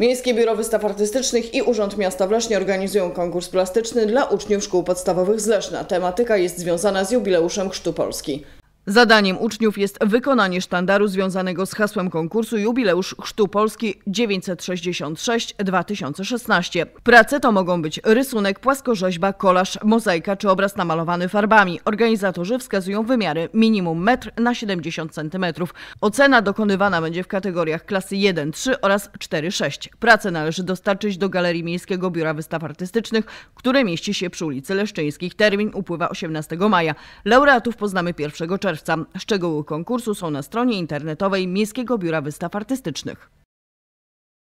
Miejskie Biuro Wystaw Artystycznych i Urząd Miasta w Lesznie organizują konkurs plastyczny dla uczniów szkół podstawowych z Leszna. Tematyka jest związana z jubileuszem Chrztu Polski. Zadaniem uczniów jest wykonanie sztandaru związanego z hasłem konkursu Jubileusz Chrztu Polski 966-2016. Prace to mogą być rysunek, płaskorzeźba, kolaż, mozaika czy obraz namalowany farbami. Organizatorzy wskazują wymiary minimum metr na 70 cm. Ocena dokonywana będzie w kategoriach klasy 1-3 oraz 4-6. Prace należy dostarczyć do Galerii Miejskiego Biura Wystaw Artystycznych, które mieści się przy ulicy Leszczyńskich. Termin upływa 18 maja. Laureatów poznamy 1 czerwca czerwca. Szczegóły konkursu są na stronie internetowej Miejskiego Biura Wystaw Artystycznych.